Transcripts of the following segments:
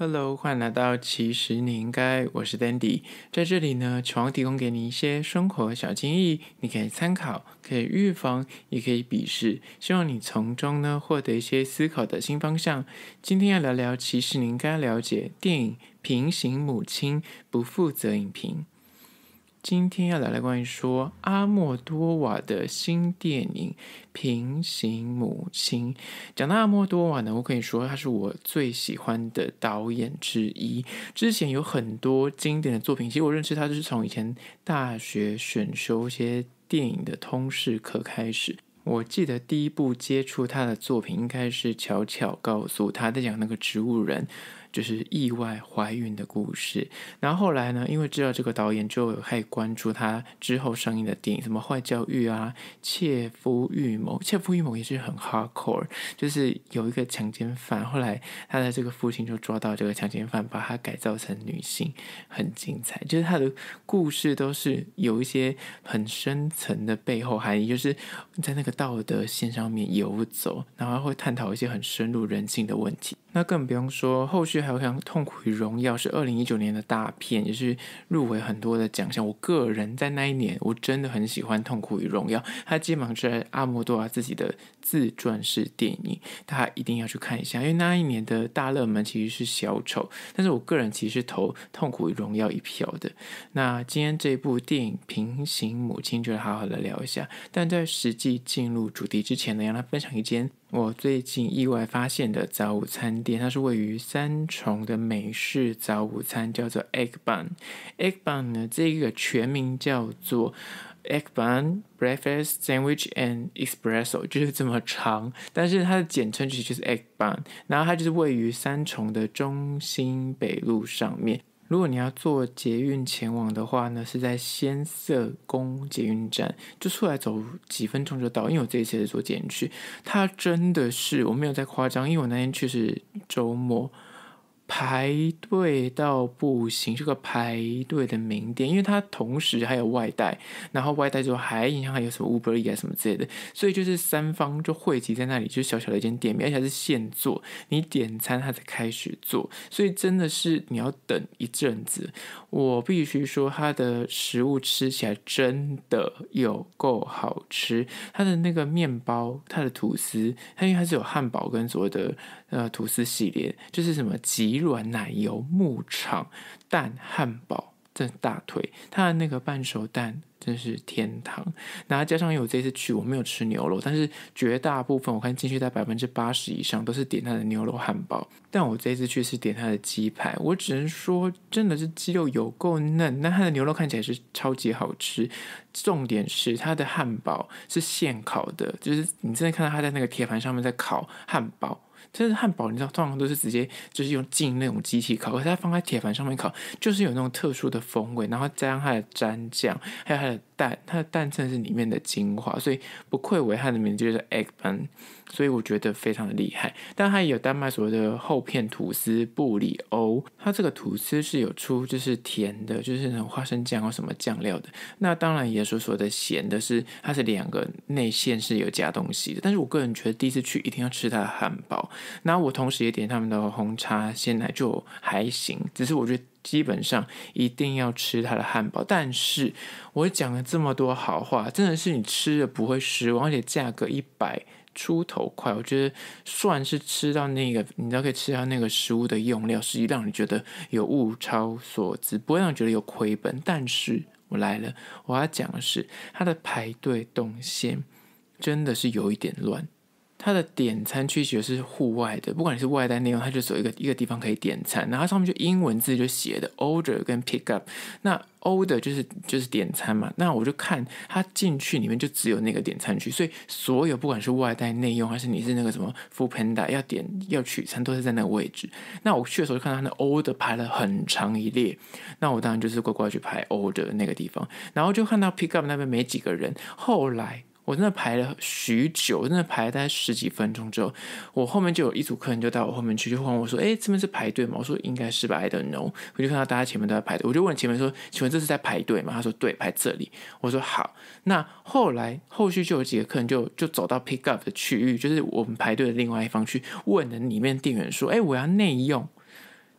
Hello，欢迎来到《其实你应该》，我是 Dandy，在这里呢，希望提供给你一些生活小建议，你可以参考，可以预防，也可以鄙视，希望你从中呢获得一些思考的新方向。今天要聊聊《其实你应该了解》电影《平行母亲》不负责影评。今天要聊聊关于说阿莫多瓦的新电影《平行母亲》。讲到阿莫多瓦呢，我可以说他是我最喜欢的导演之一。之前有很多经典的作品，其实我认识他就是从以前大学选修一些电影的通识课开始。我记得第一部接触他的作品应该是《巧巧告诉他在讲那个植物人》。就是意外怀孕的故事，然后后来呢，因为知道这个导演，就开始关注他之后上映的电影，什么《坏教育》啊，《切夫预谋》。《切夫预谋》也是很 hardcore，就是有一个强奸犯，后来他的这个父亲就抓到这个强奸犯，把他改造成女性，很精彩。就是他的故事都是有一些很深层的背后含义，就是在那个道德线上面游走，然后会探讨一些很深入人性的问题。那更不用说后续。好像《痛苦与荣耀》是二零一九年的大片，也是入围很多的奖项。我个人在那一年，我真的很喜欢《痛苦与荣耀》，它基本上是阿莫多瓦自己的自传式电影，大家一定要去看一下。因为那一年的大热门其实是《小丑》，但是我个人其实投《痛苦与荣耀》一票的。那今天这部电影《平行母亲》，就好好的聊一下。但在实际进入主题之前呢，让他分享一间。我最近意外发现的早午餐店，它是位于三重的美式早午餐，叫做 Egg Bun。Egg Bun 呢，这个全名叫做 Egg Bun Breakfast Sandwich and Espresso，就是这么长。但是它的简称其实就是 Egg Bun。然后它就是位于三重的中心北路上面。如果你要坐捷运前往的话呢，是在先色宫捷运站，就出来走几分钟就到。因为我这一次是坐捷运去，它真的是我没有在夸张，因为我那天去是周末。排队到不行，这个排队的名店，因为它同时还有外带，然后外带之后还影响还有什么乌布利啊什么之类的，所以就是三方就汇集在那里，就小小的一间店面，而且是现做，你点餐它才开始做，所以真的是你要等一阵子。我必须说，它的食物吃起来真的有够好吃，它的那个面包、它的吐司，它因为它是有汉堡跟所谓的。呃，吐司系列就是什么极软奶油牧场蛋汉堡，真大腿！它的那个半熟蛋真是天堂。那加上因为我这次去我没有吃牛肉，但是绝大部分我看进去在百分之八十以上都是点它的牛肉汉堡。但我这次去是点它的鸡排，我只能说真的是鸡肉有够嫩，那它的牛肉看起来是超级好吃。重点是它的汉堡是现烤的，就是你真的看到它在那个铁盘上面在烤汉堡。真的汉堡，你知道通常都是直接就是用进那种机器烤，可是它放在铁盘上面烤，就是有那种特殊的风味，然后加上它的蘸酱，还有它的蛋，它的蛋真的是里面的精华，所以不愧为它的名字就是 Eggn，b 所以我觉得非常的厉害。但它也有丹麦所谓的厚片吐司布里欧，它这个吐司是有出就是甜的，就是那种花生酱或什么酱料的，那当然也所说的咸的是它是两个内馅是有加东西的，但是我个人觉得第一次去一定要吃它的汉堡。那我同时也点他们的红茶鲜奶，就还行。只是我觉得基本上一定要吃它的汉堡。但是我讲了这么多好话，真的是你吃的不会失望，而且价格一百出头块，我觉得算是吃到那个，你都可以吃到那个食物的用料，实际让你觉得有物超所值，不会让觉得有亏本。但是我来了，我要讲的是它的排队动线真的是有一点乱。它的点餐区其实是户外的，不管你是外带、内用，它就只有一个一个地方可以点餐。然后它上面就英文字就写的 “order” 跟 “pick up”。那 “order” 就是就是点餐嘛。那我就看它进去里面就只有那个点餐区，所以所有不管是外带、内用，还是你是那个什么 f u l l panda 要点要取餐，都是在那个位置。那我去的时候就看到那 “order” 排了很长一列，那我当然就是乖乖去排 “order” 那个地方，然后就看到 “pick up” 那边没几个人。后来。我真的排了许久，真的排了大概十几分钟之后，我后面就有一组客人就到我后面去，就问我说：“哎，这边是排队吗？”我说：“应该是吧。”I don't know。我就看到大家前面都在排队，我就问前面说：“请问这是在排队吗？”他说：“对，排这里。”我说：“好。”那后来后续就有几个客人就就走到 pick up 的区域，就是我们排队的另外一方去问的里面店员说：“哎，我要内用。”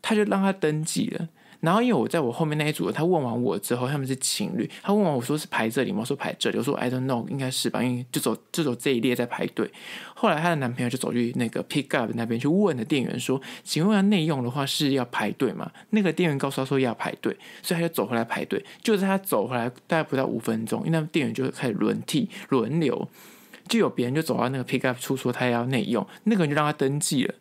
他就让他登记了。然后因为我在我后面那一组，他问完我之后，他们是情侣。他问完我说是排这里吗？我说排这里。我说 I don't know，应该是吧？因为就走就走这一列在排队。后来她的男朋友就走去那个 pick up 那边去问了店员，说请问要内用的话是要排队吗？那个店员告诉他说要排队，所以他就走回来排队。就是他走回来大概不到五分钟，因为店员就开始轮替轮流，就有别人就走到那个 pick up 处说他要内用，那个人就让他登记了。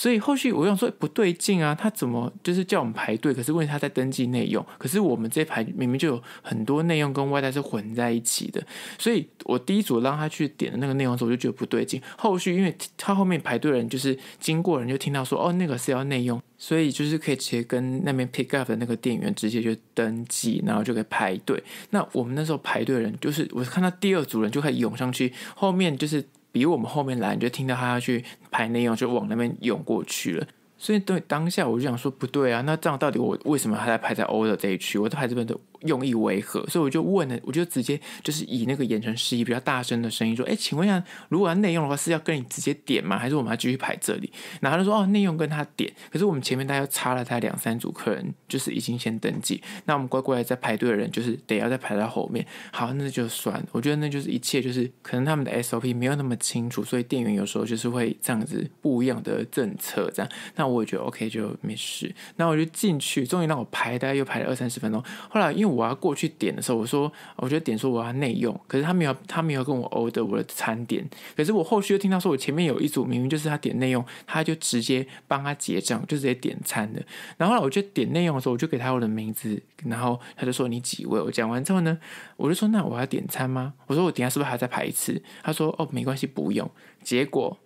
所以后续我想说不对劲啊，他怎么就是叫我们排队？可是问题他在登记内用，可是我们这排明明就有很多内用跟外带是混在一起的。所以我第一组让他去点的那个内用，我就觉得不对劲。后续因为他后面排队人就是经过人就听到说哦那个是要内用，所以就是可以直接跟那边 pick up 的那个店员直接就登记，然后就可以排队。那我们那时候排队人就是我看到第二组人就可以涌上去，后面就是。比如我们后面来，你就听到他要去排内用，就往那边涌过去了。所以对当下，我就想说不对啊，那这样到底我为什么还在排在欧的这一区？我在排这边的用意为何？所以我就问了，我就直接就是以那个眼神示意比较大声的声音说：“哎，请问一下，如果要内用的话，是要跟你直接点吗？还是我们要继续排这里？”然后他说：“哦，内用跟他点。”可是我们前面大家插了他两三组客人，就是已经先登记，那我们乖乖在排队的人就是得要再排在后面。好，那就算，我觉得那就是一切就是可能他们的 SOP 没有那么清楚，所以店员有时候就是会这样子不一样的政策这样。那。我觉得 OK 就没事，那我就进去，终于让我排，大概又排了二三十分钟。后来因为我要过去点的时候，我说我觉得点说我要内用，可是他没有他没有跟我 order 我的餐点，可是我后续又听到说，我前面有一组明明就是他点内用，他就直接帮他结账，就直接点餐的。然后后来我就点内用的时候，我就给他我的名字，然后他就说你几位？我讲完之后呢，我就说那我要点餐吗？我说我等下是不是还要再排一次？他说哦没关系不用。结果。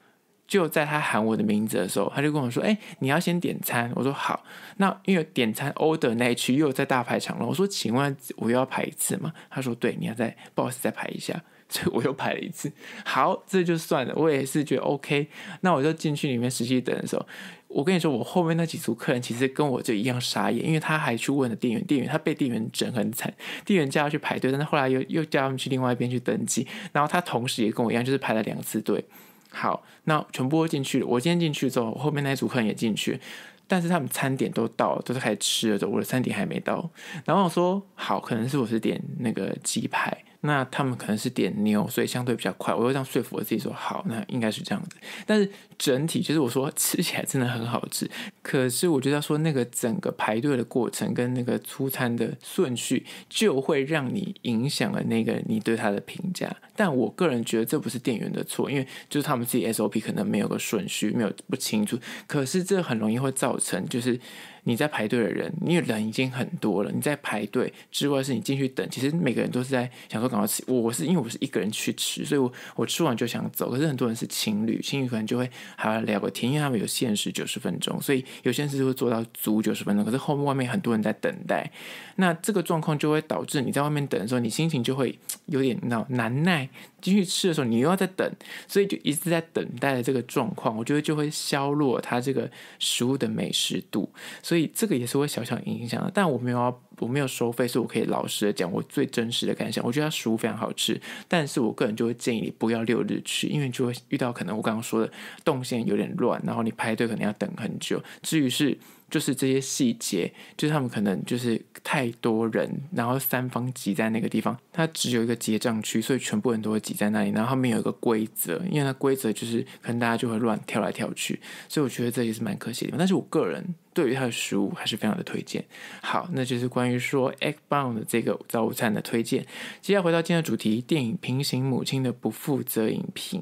就在他喊我的名字的时候，他就跟我说：“哎，你要先点餐。”我说：“好。”那因为点餐 order 那一区又在大排长龙。我说：“请问我又要排一次吗？”他说：“对，你要再 boss 再排一下。”所以我又排了一次。好，这就算了。我也是觉得 OK。那我就进去里面实际等的时候，我跟你说，我后面那几组客人其实跟我就一样傻眼，因为他还去问了店员，店员他被店员整很惨，店员叫他去排队，但是后来又又叫他们去另外一边去登记，然后他同时也跟我一样，就是排了两次队。好，那全部进去。我今天进去之后，后面那组客人也进去，但是他们餐点都到，了，都是开始吃了，我的餐点还没到。然后我说好，可能是我是点那个鸡排。那他们可能是点牛，所以相对比较快。我会这样说服我自己说：好，那应该是这样子。但是整体就是我说吃起来真的很好吃，可是我觉得说那个整个排队的过程跟那个出餐的顺序，就会让你影响了那个你对它的评价。但我个人觉得这不是店员的错，因为就是他们自己 SOP 可能没有个顺序，没有不清楚。可是这很容易会造成就是。你在排队的人，因为人已经很多了。你在排队之外，是你进去等。其实每个人都是在想说赶快吃。我是因为我是一个人去吃，所以我我吃完就想走。可是很多人是情侣，情侣可能就会还要聊个天，因为他们有限时九十分钟，所以有些人是会做到足九十分钟。可是后面外面很多人在等待，那这个状况就会导致你在外面等的时候，你心情就会有点那难耐。进去吃的时候，你又要在等，所以就一直在等待的这个状况，我觉得就会削弱它这个食物的美食度，所以这个也是会小小影响的，但我没有要。我没有收费，所以我可以老实的讲我最真实的感想。我觉得它食物非常好吃，但是我个人就会建议你不要六日去，因为就会遇到可能我刚刚说的动线有点乱，然后你排队可能要等很久。至于是就是这些细节，就是他们可能就是太多人，然后三方挤在那个地方，它只有一个结账区，所以全部人都会挤在那里。然后后面有一个规则，因为它规则就是可能大家就会乱跳来跳去，所以我觉得这也是蛮可惜的。但是我个人。对于它的食物还是非常的推荐。好，那就是关于说 Egg Bound 这个早午餐的推荐。接下来回到今天的主题，电影《平行母亲》的不负责影评。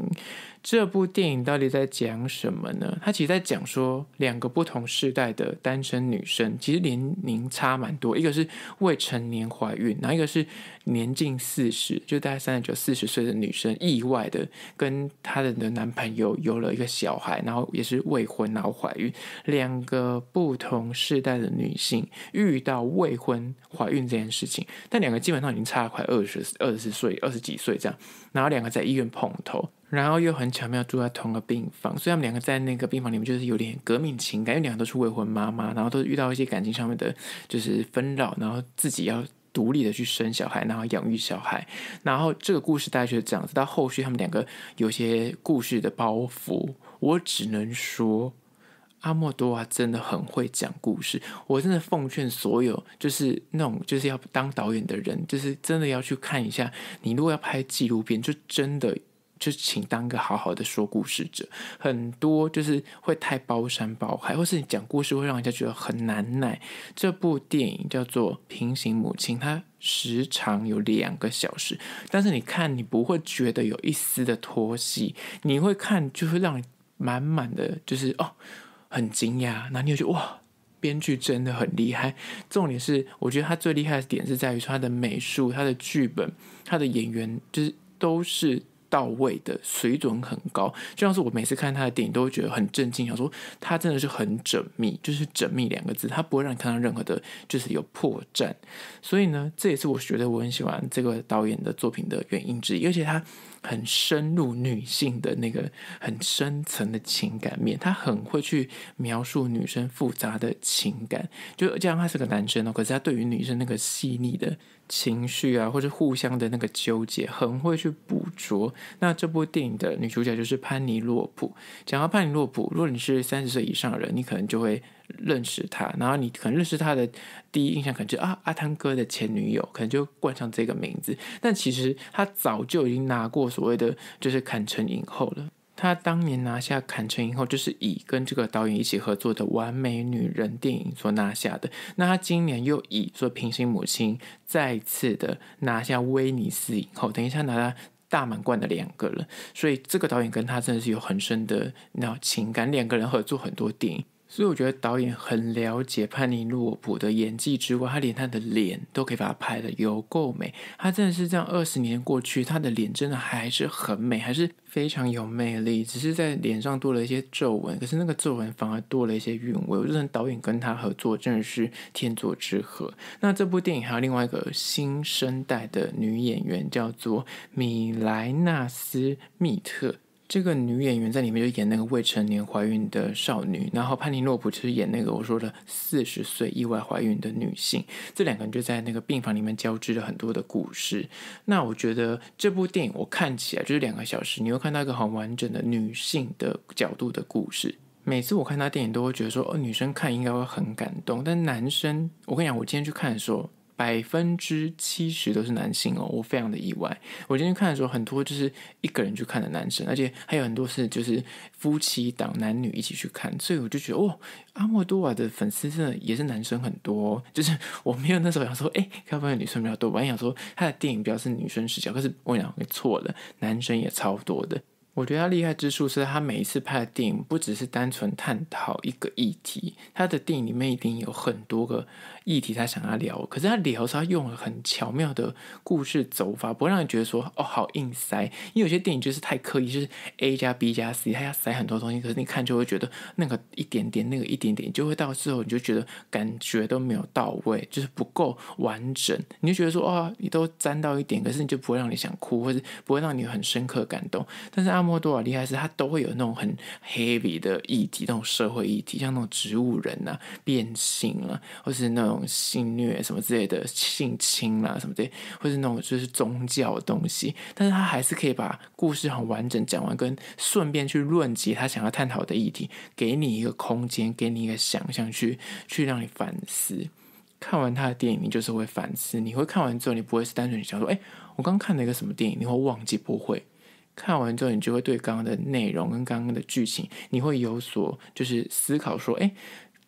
这部电影到底在讲什么呢？它其实在讲说两个不同世代的单身女生，其实年龄差蛮多，一个是未成年怀孕，然后一个是年近四十，就大概三十九、四十岁的女生，意外的跟她的男朋友有了一个小孩，然后也是未婚，然后怀孕。两个不同世代的女性遇到未婚怀孕这件事情，但两个基本上已经差了快二十二、十岁、二十几岁这样，然后两个在医院碰头。然后又很巧妙住在同个病房，所以他们两个在那个病房里面就是有点革命情感，因为两个都是未婚妈妈，然后都遇到一些感情上面的，就是纷扰，然后自己要独立的去生小孩，然后养育小孩，然后这个故事大概就是这样子。到后续他们两个有些故事的包袱，我只能说阿莫多瓦真的很会讲故事。我真的奉劝所有就是那种就是要当导演的人，就是真的要去看一下。你如果要拍纪录片，就真的。就请当个好好的说故事者，很多就是会太包山包海，或是你讲故事会让人家觉得很难耐。这部电影叫做《平行母亲》，它时长有两个小时，但是你看你不会觉得有一丝的拖戏，你会看就是让你满满的就是哦，很惊讶，然后你就哇，编剧真的很厉害。重点是，我觉得他最厉害的点是在于他的美术、他的剧本、他的演员，就是都是。到位的水准很高，就像是我每次看他的电影都会觉得很震惊，想说他真的是很缜密，就是“缜密”两个字，他不会让你看到任何的，就是有破绽。所以呢，这也是我觉得我很喜欢这个导演的作品的原因之一，而且他。很深入女性的那个很深层的情感面，他很会去描述女生复杂的情感。就是虽他是个男生哦，可是他对于女生那个细腻的情绪啊，或者互相的那个纠结，很会去捕捉。那这部电影的女主角就是潘妮洛普。讲到潘妮洛普，如果你是三十岁以上的人，你可能就会认识她，然后你可能认识她的。第一印象可能就啊阿汤哥的前女友，可能就冠上这个名字。但其实他早就已经拿过所谓的就是坎城影后了。他当年拿下坎城影后，就是以跟这个导演一起合作的《完美女人》电影所拿下的。那他今年又以做《平行母亲》再次的拿下威尼斯影后，等一下拿了大满贯的两个人。所以这个导演跟他真的是有很深的那情感，两个人合作很多电影。所以我觉得导演很了解潘尼洛普的演技之外，他连他的脸都可以把它拍的有够美。他真的是这样，二十年过去，他的脸真的还是很美，还是非常有魅力。只是在脸上多了一些皱纹，可是那个皱纹反而多了一些韵味。我觉得导演跟他合作真的是天作之合。那这部电影还有另外一个新生代的女演员，叫做米莱纳斯密特。这个女演员在里面就演那个未成年怀孕的少女，然后潘尼洛普就是演那个我说的四十岁意外怀孕的女性，这两个人就在那个病房里面交织了很多的故事。那我觉得这部电影我看起来就是两个小时，你会看到一个很完整的女性的角度的故事。每次我看她电影都会觉得说，哦，女生看应该会很感动，但男生，我跟你讲，我今天去看的时候。百分之七十都是男性哦，我非常的意外。我进去看的时候，很多就是一个人去看的男生，而且还有很多是就是夫妻档男女一起去看，所以我就觉得，哦，阿莫多瓦的粉丝真的也是男生很多。就是我没有那时候想说，哎，会不会女生比较多？我还想说，他的电影比较是女生视角，可是我讲错了，男生也超多的。我觉得他厉害之处是他每一次拍的电影，不只是单纯探讨一个议题，他的电影里面一定有很多个。议题他想要聊，可是他聊是他用了很巧妙的故事走法，不会让人觉得说哦好硬塞。因为有些电影就是太刻意，就是 A 加 B 加 C，他要塞很多东西，可是你看就会觉得那个一点点，那个一点点，就会到最后你就觉得感觉都没有到位，就是不够完整，你就觉得说哦，你都沾到一点，可是你就不会让你想哭，或者不会让你很深刻感动。但是阿莫多瓦厉害时，他都会有那种很 heavy 的议题，那种社会议题，像那种植物人啊、变性啊，或是那种。种性虐什么之类的性侵啦什么之类，或是那种就是宗教的东西，但是他还是可以把故事很完整讲完，跟顺便去论及他想要探讨的议题，给你一个空间，给你一个想象去去让你反思。看完他的电影，你就是会反思，你会看完之后，你不会是单纯想说，哎，我刚看了一个什么电影？你会忘记不会？看完之后，你就会对刚刚的内容跟刚刚的剧情，你会有所就是思考，说，哎。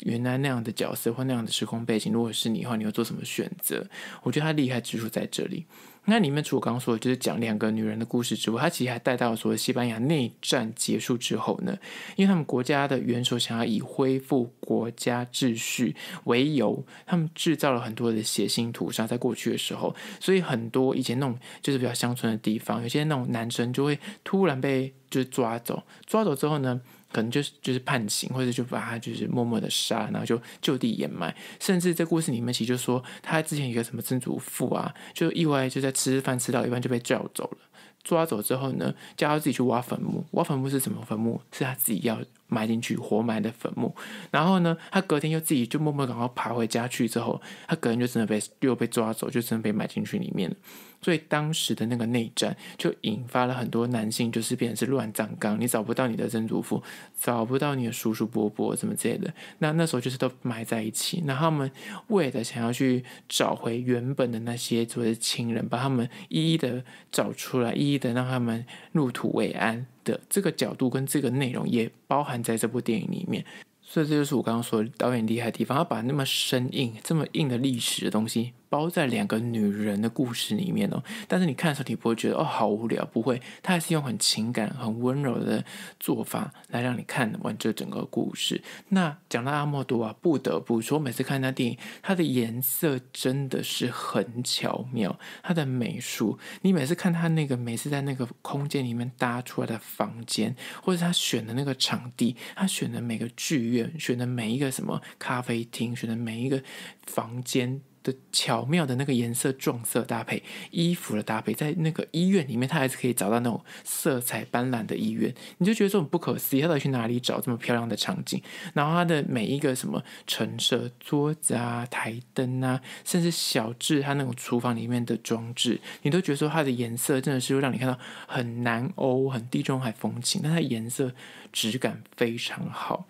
原来那样的角色或那样的时空背景，如果是你的话，你会做什么选择？我觉得他厉害之处在这里。那里面除我刚刚说，就是讲两个女人的故事之外，他其实还带到了谓西班牙内战结束之后呢，因为他们国家的元首想要以恢复国家秩序为由，他们制造了很多的血腥屠杀。在过去的时候，所以很多以前那种就是比较乡村的地方，有些那种男生就会突然被就抓走，抓走之后呢？可能就是就是判刑，或者就把他就是默默的杀，然后就就地掩埋。甚至这故事里面其实就说，他之前一个什么曾祖父啊，就意外就在吃饭吃到一半就被叫走了。抓走之后呢，叫他自己去挖坟墓。挖坟墓是什么坟墓？是他自己要。埋进去，活埋的坟墓。然后呢，他隔天又自己就默默赶快爬回家去。之后，他个人就真的被又被抓走，就真的被埋进去里面所以当时的那个内战，就引发了很多男性，就是变成是乱葬岗。你找不到你的曾祖父，找不到你的叔叔伯伯，什么之类的。那那时候就是都埋在一起。那他们为了想要去找回原本的那些作为亲人，把他们一一的找出来，一一的让他们入土为安。的这个角度跟这个内容也包含在这部电影里面，所以这就是我刚刚说导演厉害的地方，他把那么生硬、这么硬的历史的东西。包在两个女人的故事里面哦，但是你看的时候，你不会觉得哦好无聊，不会，他还是用很情感、很温柔的做法来让你看完这整个故事。那讲到阿莫多啊，不得不说，每次看他电影，他的颜色真的是很巧妙，他的美术，你每次看他那个，每次在那个空间里面搭出来的房间，或者他选的那个场地，他选的每个剧院，选的每一个什么咖啡厅，选的每一个房间。的巧妙的那个颜色撞色搭配，衣服的搭配，在那个医院里面，他还是可以找到那种色彩斑斓的医院。你就觉得这种不可思议，他到底去哪里找这么漂亮的场景？然后他的每一个什么陈设、桌子啊、台灯啊，甚至小智他那种厨房里面的装置，你都觉得说它的颜色真的是会让你看到很难欧，很地中海风情，但它颜色质感非常好。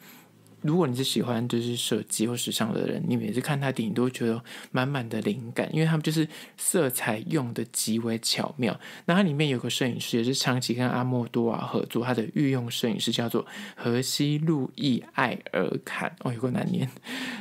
如果你是喜欢就是设计或时尚的人，你每次看他电影都会觉得满满的灵感，因为他们就是色彩用的极为巧妙。那它里面有个摄影师，也是长期跟阿莫多瓦合作，他的御用摄影师叫做荷西·路易·艾尔坎，哦，有个男念。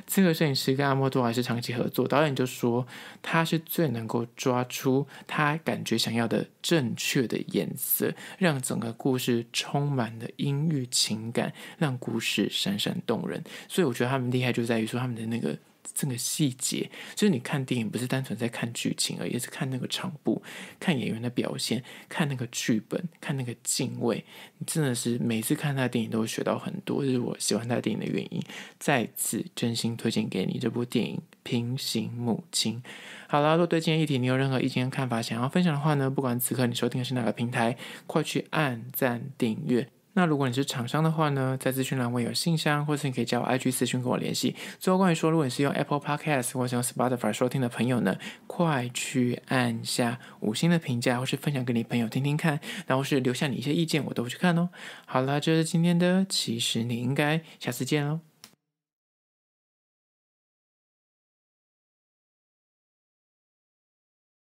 这个摄影师跟阿莫多还是长期合作，导演就说他是最能够抓出他感觉想要的正确的颜色，让整个故事充满了阴郁情感，让故事闪闪动人。所以我觉得他们厉害就在于说他们的那个。这个细节，就是你看电影不是单纯在看剧情，而也是看那个场布、看演员的表现、看那个剧本、看那个敬畏。你真的是每次看他的电影都学到很多，就是我喜欢他电影的原因。再次真心推荐给你这部电影《平行母亲》。好了，果对今天议题你有任何意见看法，想要分享的话呢，不管此刻你收听的是哪个平台，快去按赞订阅。那如果你是厂商的话呢，在资讯栏位有信箱，或是你可以加我 IG 咨询跟我联系。最后，关于说，如果你是用 Apple Podcast 或是用 Spotify 收听的朋友呢，快去按下五星的评价，或是分享给你朋友听听看，然后是留下你一些意见，我都会去看哦。好了，这是今天的，其实你应该下次见喽。